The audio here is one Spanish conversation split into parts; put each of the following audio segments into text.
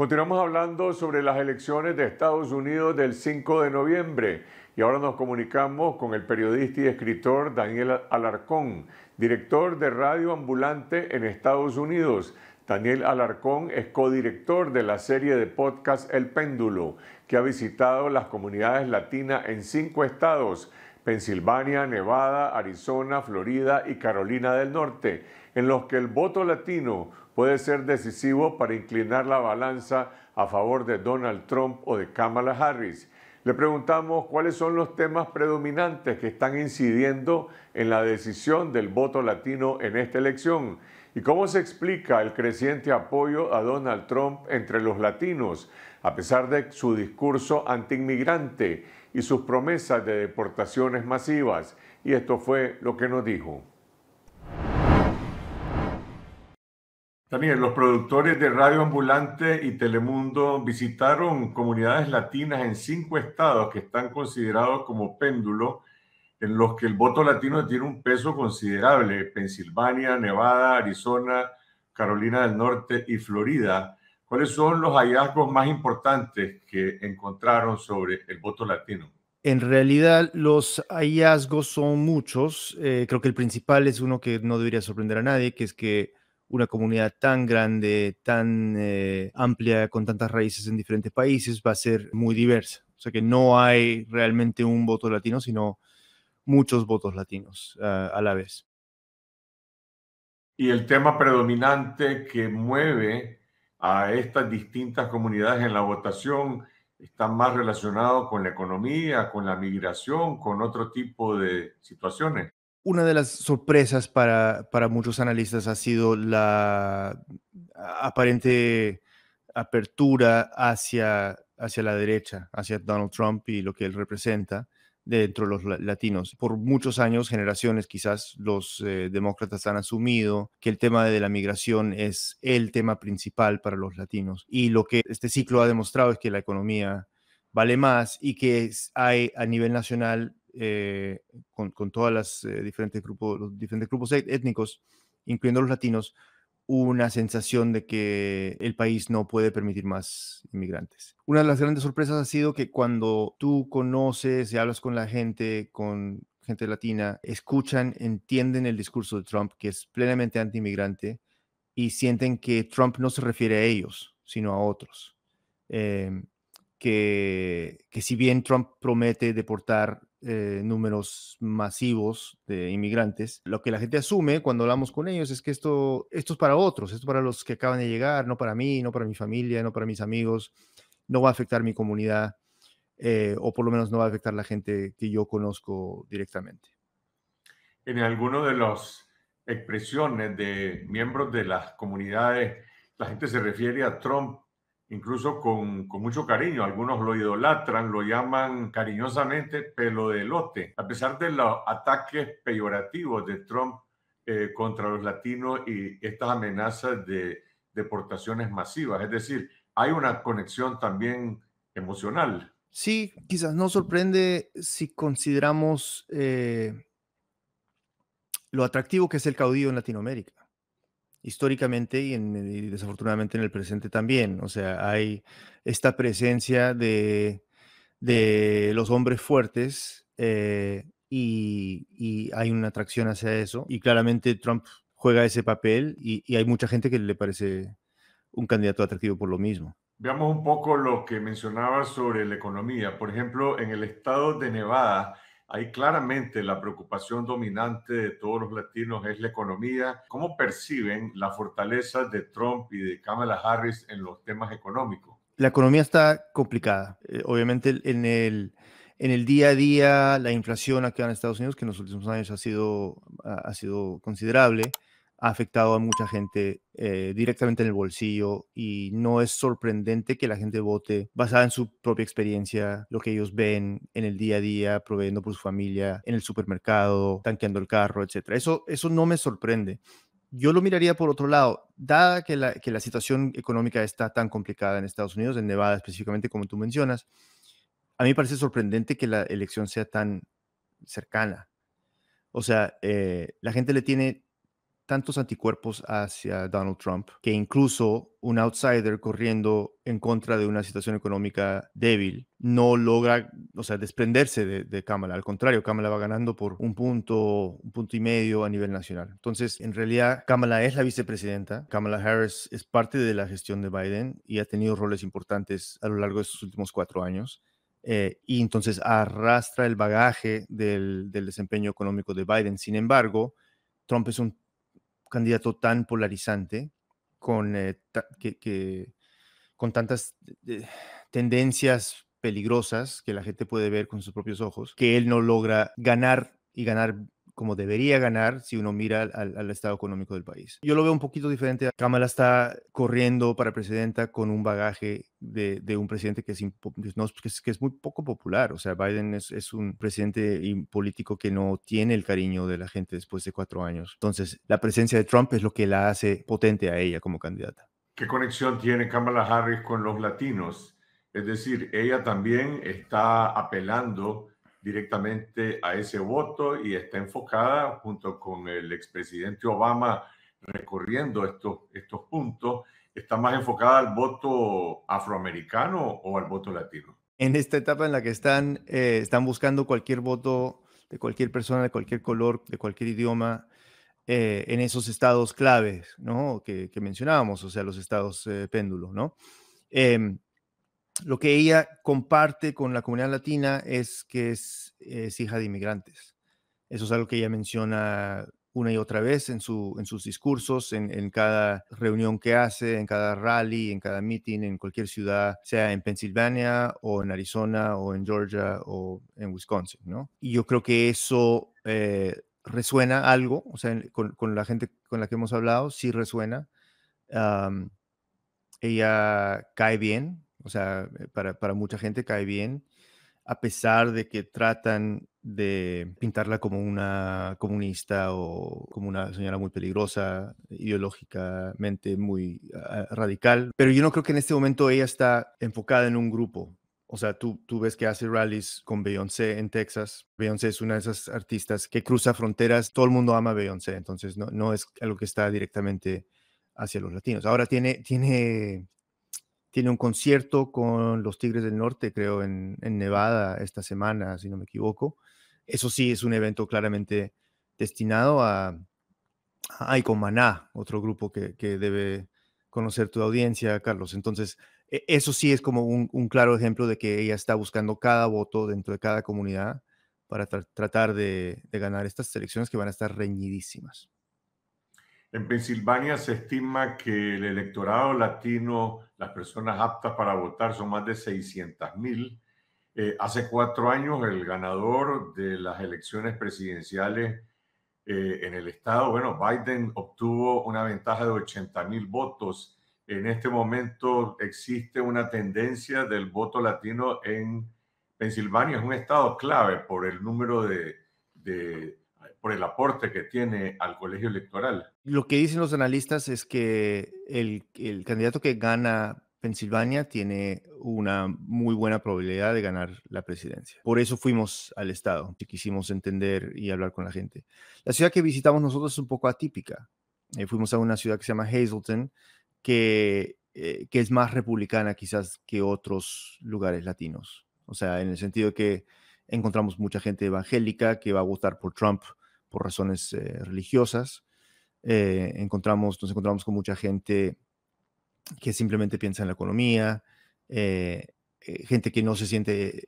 Continuamos hablando sobre las elecciones de Estados Unidos del 5 de noviembre y ahora nos comunicamos con el periodista y escritor Daniel Alarcón, director de Radio Ambulante en Estados Unidos. Daniel Alarcón es codirector de la serie de podcast El Péndulo, que ha visitado las comunidades latinas en cinco estados Pensilvania, Nevada, Arizona, Florida y Carolina del Norte, en los que el voto latino puede ser decisivo para inclinar la balanza a favor de Donald Trump o de Kamala Harris. Le preguntamos cuáles son los temas predominantes que están incidiendo en la decisión del voto latino en esta elección y cómo se explica el creciente apoyo a Donald Trump entre los latinos, a pesar de su discurso antiinmigrante y sus promesas de deportaciones masivas, y esto fue lo que nos dijo. También los productores de Radio Ambulante y Telemundo visitaron comunidades latinas en cinco estados que están considerados como péndulo, en los que el voto latino tiene un peso considerable, Pensilvania, Nevada, Arizona, Carolina del Norte y Florida. ¿Cuáles son los hallazgos más importantes que encontraron sobre el voto latino? En realidad los hallazgos son muchos. Eh, creo que el principal es uno que no debería sorprender a nadie, que es que una comunidad tan grande, tan eh, amplia, con tantas raíces en diferentes países, va a ser muy diversa. O sea que no hay realmente un voto latino, sino muchos votos latinos eh, a la vez. Y el tema predominante que mueve a estas distintas comunidades en la votación está más relacionado con la economía, con la migración, con otro tipo de situaciones. Una de las sorpresas para, muchos analistas ha sido la aparente apertura hacia, hacia la derecha, hacia Donald Trump y lo que él representa dentro de los latinos. Por muchos años, generaciones, quizás los eh, demócratas han asumido que el tema de la migración es el tema principal para los latinos. Y lo que este ciclo ha demostrado es que la economía vale más y que hay a nivel nacional, eh, con, con todos eh, diferentes grupos, los diferentes grupos étnicos, incluyendo los latinos, una sensación de que el país no puede permitir más inmigrantes. Una de las grandes sorpresas ha sido que cuando tú conoces y hablas con la gente, con gente latina, escuchan, entienden el discurso de Trump, que es plenamente antiinmigrante, y sienten que Trump no se refiere a ellos, sino a otros. Em, que, que si bien Trump promete deportar eh, números masivos de inmigrantes, lo que la gente asume cuando hablamos con ellos es que esto, esto es para otros, esto es para los que acaban de llegar, no para mí, no para mi familia, no para mis amigos, no va a afectar mi comunidad eh, o por lo menos no va a afectar la gente que yo conozco directamente. En alguno de las expresiones de miembros de las comunidades, la gente se refiere a Trump incluso con, mucho cariño. Algunos lo idolatran, lo llaman cariñosamente pelo de lote. a pesar de los ataques peyorativos de Trump eh, contra los latinos y estas amenazas de deportaciones masivas. Es decir, hay una conexión también emocional. Sí, quizás no sorprende si consideramos eh, lo atractivo que es el caudillo en Latinoamérica históricamente y, desafortunadamente en el presente también. O sea, hay esta presencia de, los hombres fuertes eh, y, hay una atracción hacia eso. Y claramente Trump juega ese papel y, y hay mucha gente que le parece un candidato atractivo por lo mismo. Veamos un poco lo que mencionaba sobre la economía. Por ejemplo, en el estado de Nevada, Ahí claramente la preocupación dominante de todos los latinos es la economía. ¿Cómo perciben la fortaleza de Trump y de Kamala Harris en los temas económicos? La economía está complicada. Eh, obviamente en el, en el día a día, la inflación aquí en Estados Unidos, que en los últimos años ha sido, ha sido considerable, ha afectado a mucha gente eh, directamente en el bolsillo y no es sorprendente que la gente vote basada en su propia experiencia, lo que ellos ven en el día a día, proveyendo por su familia, en el supermercado, tanqueando el carro, etc. Eso, eso no me sorprende. Yo lo miraría por otro lado, dada que la, situación económica está tan complicada en Estados Unidos, en Nevada específicamente, como tú mencionas, a mí me parece sorprendente que la elección sea tan cercana. O sea, eh, la gente le tiene tantos anticuerpos hacia Donald Trump que incluso un outsider corriendo en contra de una situación económica débil no logra, o sea, desprenderse de, Kamala. Al contrario, Kamala va ganando por un punto, un punto y medio a nivel nacional. Entonces, en realidad, Kamala es la vicepresidenta. Kamala Harris es parte de la gestión de Biden y ha tenido roles importantes a lo largo de estos últimos cuatro años. Eh, y entonces arrastra el bagaje del desempeño económico de Biden. Sin embargo, Trump es un candidato tan polarizante, con, eh, que, con tantas eh, tendencias peligrosas que la gente puede ver con sus propios ojos, que él no logra ganar y ganar como debería ganar si uno mira al, estado económico del país. Yo lo veo un poquito diferente. Kamala está corriendo para presidenta con un bagaje de, un presidente que es, pues no, que es, muy poco popular. O sea, Biden es, es un presidente político que no tiene el cariño de la gente después de cuatro años. Entonces, la presencia de Trump es lo que la hace potente a ella como candidata. ¿Qué conexión tiene Kamala Harris con los latinos? Es decir, ella también está apelando directamente a ese voto y está enfocada junto con el expresidente Obama recorriendo estos, estos puntos, está más enfocada al voto afroamericano o al voto latino. En esta etapa en la que están, eh, están buscando cualquier voto de cualquier persona, de cualquier color, de cualquier idioma, eh, en esos estados claves, ¿no? Que, mencionábamos, o sea, los estados eh, péndulos, ¿no? Em, lo que ella comparte con la comunidad latina es que es, hija de inmigrantes. Eso es algo que ella menciona una y otra vez en, su, en sus discursos, en, cada reunión que hace, en cada rally, en cada meeting, en cualquier ciudad, sea en Pensilvania o en Arizona o en Georgia o en Wisconsin, ¿no? Y yo creo que eso eh, resuena algo, o sea, con, la gente con la que hemos hablado, sí resuena. ella cae bien, o sea, eh, para, para mucha gente cae bien, a pesar de que tratan de pintarla como una comunista o como una señora muy peligrosa, ideológicamente muy ah, radical. Pero yo no creo que en este momento ella está enfocada en un grupo. O sea, tú, tú ves que hace rallies con Beyoncé en Texas. Beyoncé es una de esas artistas que cruza fronteras. Todo el mundo ama a Beyoncé, entonces no, no es algo que está directamente hacia los latinos. Ahora tiene, tiene tiene un concierto con los Tigres del Norte, creo, en, Nevada esta semana, si no me equivoco. Eso sí, es un evento claramente destinado a, a Maná, otro grupo que, debe conocer tu audiencia, Carlos. Entonces, e, eso sí es como un, claro ejemplo de que ella está buscando cada voto dentro de cada comunidad para tratar de ganar estas elecciones que van a estar reñidísimas. En Pensilvania se estima que el electorado latino, las personas aptas para votar son más de 600 mil. Eh, hace cuatro años el ganador de las elecciones presidenciales eh, en el estado, bueno, Biden obtuvo una ventaja de 80 mil votos. En este momento existe una tendencia del voto latino en Pensilvania. Es un estado clave por el número de, de por el aporte que tiene al colegio electoral. Lo que dicen los analistas es que el, el candidato que gana Pensilvania tiene una muy buena probabilidad de ganar la presidencia. Por eso fuimos al estado, que quisimos entender y hablar con la gente. La ciudad que visitamos nosotros es un poco atípica. Eh, fuimos a una ciudad que se llama Hazleton, que, eh, que es más republicana quizás que otros lugares latinos. O sea, en el sentido que encontramos mucha gente evangélica que va a votar por Trump por razones eh, religiosas. Eh, encontramos, nos encontramos con mucha gente que simplemente piensa en la economía, eh, gente que no se siente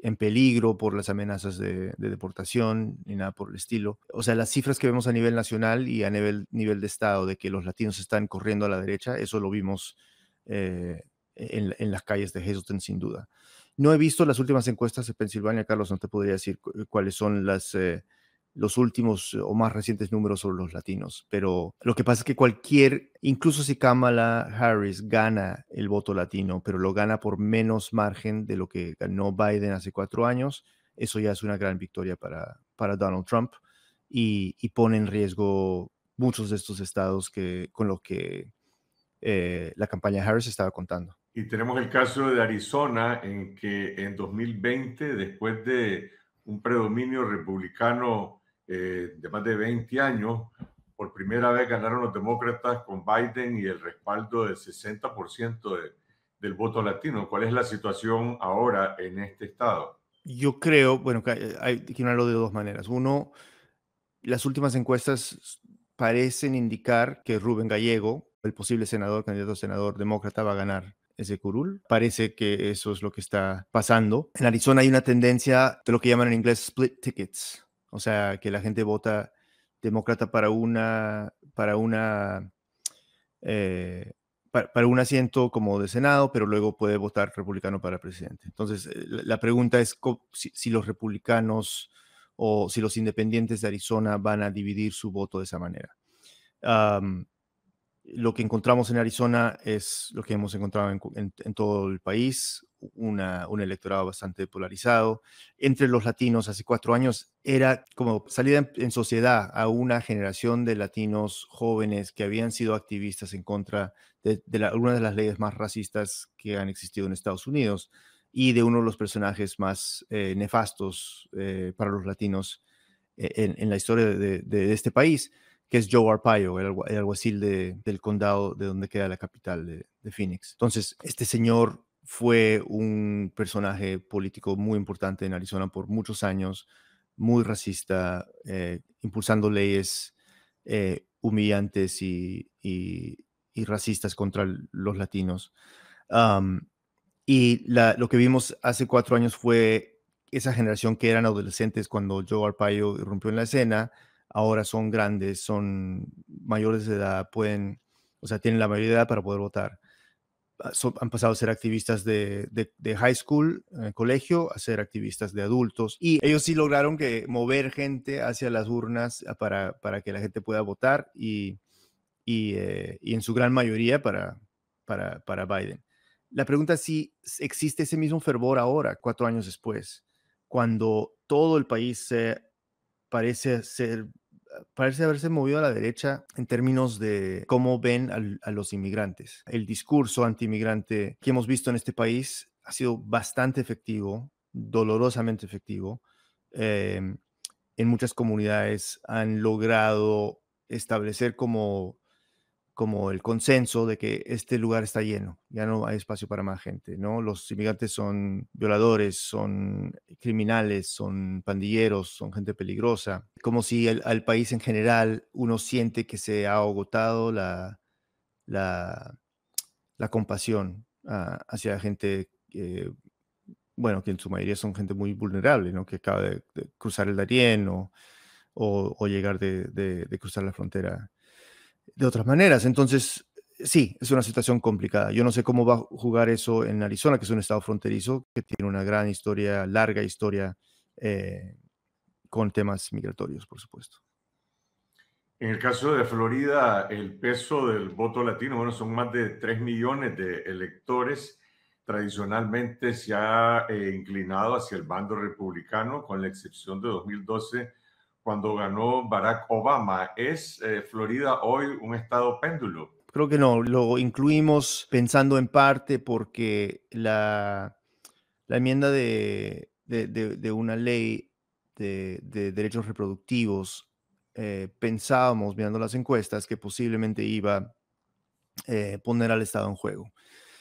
en peligro por las amenazas de, deportación ni nada por el estilo. O sea, las cifras que vemos a nivel nacional y a nivel, nivel de Estado de que los latinos están corriendo a la derecha, eso lo vimos en, las calles de Hazleton sin duda. No he visto las últimas encuestas de Pensilvania, Carlos, no te podría decir cuáles son las, los últimos eh, o más recientes números sobre los latinos, pero lo que pasa es que cualquier, incluso si Kamala Harris gana el voto latino, pero lo gana por menos margen de lo que ganó Biden hace cuatro años, eso ya es una gran victoria para, para Donald Trump y, pone en riesgo muchos de estos estados que, con lo que eh, la campaña Harris estaba contando. Y tenemos el caso de Arizona, en que en 2020, después de un predominio republicano eh, de más de 20 años. Por primera vez ganaron los demócratas con Biden y el respaldo del 60% del voto latino. ¿Cuál es la situación ahora en este estado? Yo creo, bueno, hay que hablarlo de dos maneras. Uno, las últimas encuestas parecen indicar que Rubén Gallego, el posible senador, candidato a senador demócrata, va a ganar ese curul. Parece que eso es lo que está pasando. En Arizona hay una tendencia de lo que llaman en inglés split tickets, o sea, que la gente vota demócrata para una, para una, eh, para, un asiento como de Senado, pero luego puede votar republicano para presidente. Entonces, eh, la pregunta es si, los republicanos o si los independientes de Arizona van a dividir su voto de esa manera lo que encontramos en Arizona es lo que hemos encontrado en, todo el país, un electorado bastante polarizado. Entre los latinos hace cuatro años era como salida en, sociedad a una generación de latinos jóvenes que habían sido activistas en contra de, una de las leyes más racistas que han existido en Estados Unidos y de uno de los personajes más eh, nefastos eh, para los latinos eh, en, la historia de este país que es Joe Arpaio, el, alguacil del condado de donde queda la capital de, Phoenix. Entonces, este señor fue un personaje político muy importante en Arizona por muchos años, muy racista, eh, impulsando leyes eh, humillantes y, racistas contra los latinos. y lo que vimos hace cuatro años fue esa generación que eran adolescentes cuando Joe Arpaio irrumpió en la escena, ahora son grandes, son mayores de edad, pueden, o sea, tienen la mayoría de edad para poder votar. Ah, han pasado a ser activistas de, high school, el eh, colegio, a ser activistas de adultos. Y ellos sí lograron que mover gente hacia las urnas ah, para, para que la gente pueda votar y, y, eh, y en su gran mayoría para, para, para Biden. La pregunta es si existe ese mismo fervor ahora, cuatro años después, cuando todo el país se parece ser parece haberse movido a la derecha en términos de cómo ven a los inmigrantes. El discurso antimigrante que hemos visto en este país ha sido bastante efectivo, dolorosamente efectivo. Em, en muchas comunidades han logrado establecer como como el consenso de que este lugar está lleno, ya no hay espacio para más gente, ¿no? Los inmigrantes son violadores, son criminales, son pandilleros, son gente peligrosa. Como si al país en general uno siente que se ha agotado la, la, compasión ah, hacia gente, que bueno, que en su mayoría son gente muy vulnerable, ¿no? Que acaba de, cruzar el Darién o, llegar de, de cruzar la frontera de otras maneras. Entonces, sí, es una situación complicada. Yo no sé cómo va a jugar eso en Arizona, que es un estado fronterizo, que tiene una gran historia, larga historia eh, con temas migratorios, por supuesto. En el caso de Florida, el peso del voto latino, bueno, son más de 3 millones de electores. Tradicionalmente se ha eh, inclinado hacia el bando republicano, con la excepción de 2012 cuando ganó Barack Obama. ¿Es eh, Florida hoy un estado péndulo? Creo que no, lo incluimos pensando en parte porque la, la enmienda de, una ley de, derechos reproductivos, eh, pensábamos, mirando las encuestas, que posiblemente iba a eh, poner al Estado en juego.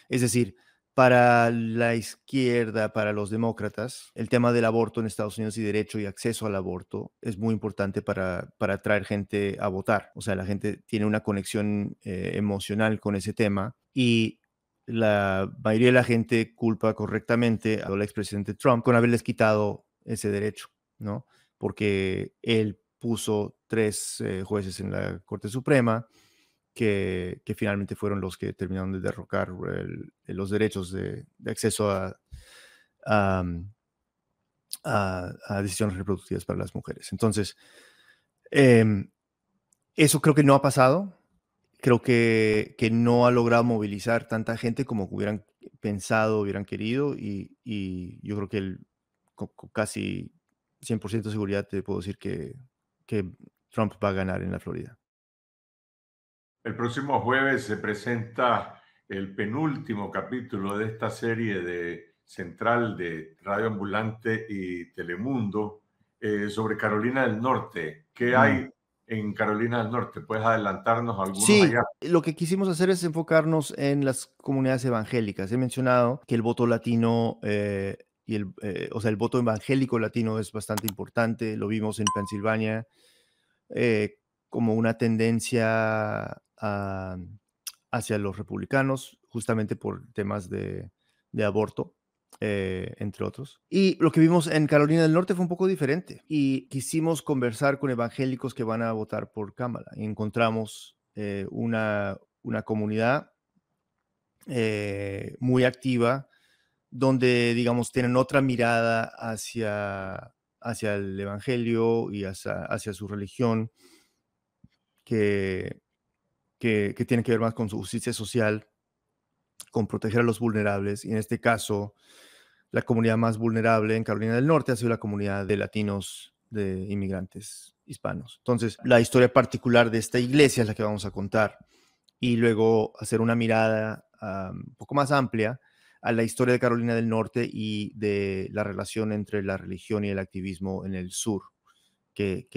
Es decir, para la izquierda, para los demócratas, el tema del aborto en Estados Unidos y derecho y acceso al aborto es muy importante para, para atraer gente a votar. O sea, la gente tiene una conexión eh, emocional con ese tema y la mayoría de la gente culpa correctamente al expresidente Trump con haberles quitado ese derecho, ¿no? Porque él puso tres eh, jueces en la Corte Suprema, que, finalmente fueron los que terminaron de derrocar eh, los derechos de, acceso mm, a, decisiones reproductivas para las mujeres. Entonces, em, eso creo que no ha pasado. Creo que, no ha logrado movilizar tanta gente como hubieran pensado, hubieran querido, y, yo creo que el, con, casi 100% de seguridad te puedo decir que, que Trump va a ganar en la Florida. El próximo jueves se presenta el penúltimo capítulo de esta serie de central de Radio Ambulante y Telemundo eh, sobre Carolina del Norte. ¿Qué mm. hay en Carolina del Norte? ¿Puedes adelantarnos algunos sí, Lo que quisimos hacer es enfocarnos en las comunidades evangélicas. He mencionado que el voto latino eh, y el, eh, o sea, el voto evangélico latino es bastante importante. Lo vimos en Pensilvania como una tendencia hacia los republicanos, justamente por temas de, aborto. Eh, entre otros. Y lo que vimos en Carolina del Norte fue un poco diferente y quisimos conversar con evangélicos que van a votar por Cámara Y encontramos eh, una, una comunidad eh, muy activa donde, digamos, tienen otra mirada hacia, hacia el Evangelio y hacia, hacia su religión que, que, tiene que ver más con su justicia social, con proteger a los vulnerables. Y en este caso, la comunidad más vulnerable en Carolina del Norte ha sido la comunidad de latinos, de inmigrantes hispanos. Entonces, la historia particular de esta iglesia es la que vamos a contar y luego hacer una mirada ah, un poco más amplia a la historia de Carolina del Norte y de la relación entre la religión y el activismo en el sur, que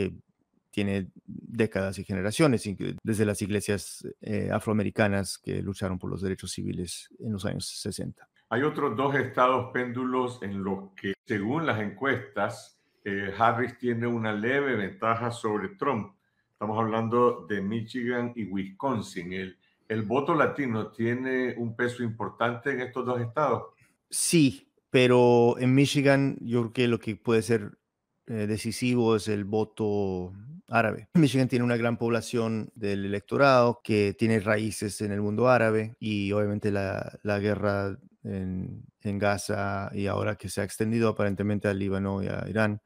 tiene décadas y generaciones, desde las iglesias eh, afroamericanas que lucharon por los derechos civiles en los años 60. Hay otros dos estados péndulos en los que, según las encuestas, eh, Harris tiene una leve ventaja sobre Trump. Estamos hablando de Michigan y Wisconsin. ¿El, el voto latino tiene un peso importante en estos dos estados? Sí, pero en Michigan yo creo que lo que puede ser eh, decisivo es el voto árabe. Michigan tiene una gran población del electorado que tiene raíces en el mundo árabe y obviamente la, la guerra en, en, Gaza y ahora que se ha extendido aparentemente al Líbano y a Irán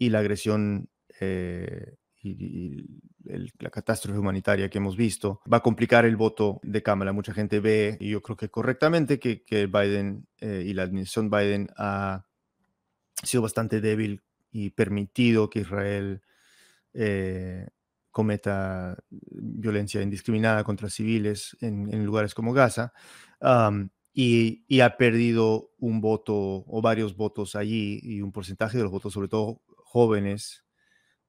y la agresión eh, y, la catástrofe humanitaria que hemos visto va a complicar el voto de Cámara. Mucha gente ve, y yo creo que correctamente, que, que Biden eh, y la administración Biden ha sido bastante débil y permitido que Israel eh, cometa mm, violencia indiscriminada contra civiles en, lugares como Gaza, y, ha perdido un voto o varios votos allí, y un porcentaje de los votos, sobre todo jóvenes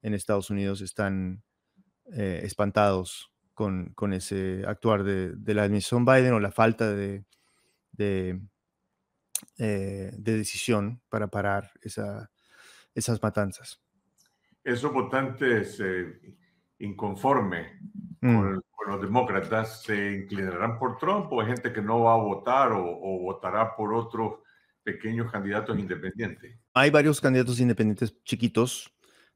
en Estados Unidos, están eh, espantados con, ese actuar de, la administración Biden o la falta de, eh, decisión para parar esas matanzas esos votantes eh, inconformes mm. con, los demócratas se inclinarán por Trump o hay gente que no va a votar o, votará por otros pequeños candidatos independientes? Hay varios candidatos independientes chiquitos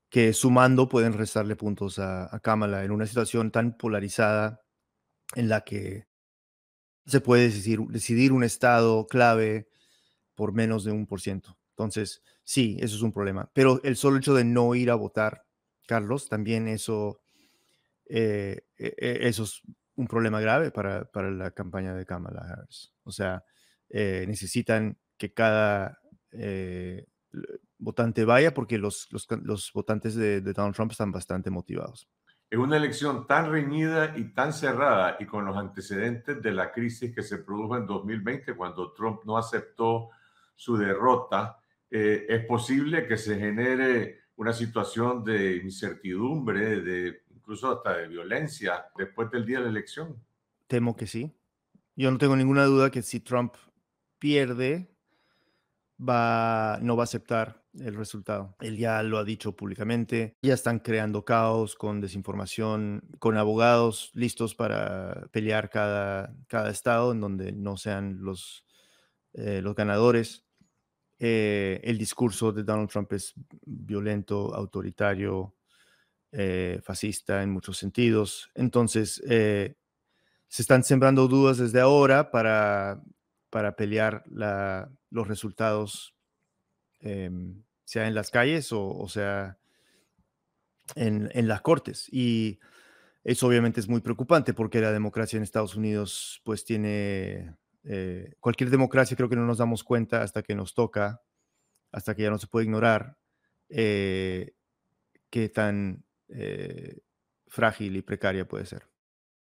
que sumando pueden restarle puntos a, Kamala en una situación tan polarizada en la que se puede decidir, decidir un estado clave por menos de un por ciento. Entonces, sí, eso es un problema. Pero el solo hecho de no ir a votar, Carlos, también eso, eh, e, e, eso es un problema grave para, la campaña de Kamala Harris. O sea, eh, necesitan que cada eh, votante vaya porque los, los, los votantes de, Donald Trump están bastante motivados. En una elección tan reñida y tan cerrada y con los antecedentes de la crisis que se produjo en 2020 cuando Trump no aceptó su derrota eh, es posible que se genere una situación de incertidumbre, de incluso hasta de violencia después del día de la elección. Temo que sí. Yo no tengo ninguna duda que si Trump pierde, va, no va a aceptar el resultado. Él ya lo ha dicho públicamente. Ya están creando caos con desinformación, con abogados listos para pelear cada, cada estado en donde no sean los, eh, los ganadores. Eh, el discurso de Donald Trump es violento, autoritario, eh, fascista en muchos sentidos. Entonces, eh, se están sembrando dudas desde ahora para, para pelear la, los resultados, em, sea en las calles o, sea en, en las cortes. Y eso obviamente es muy preocupante porque la democracia en Estados Unidos pues tiene eh, cualquier democracia creo que no nos damos cuenta hasta que nos toca, hasta que ya no se puede ignorar eh, qué tan eh, frágil y precaria puede ser.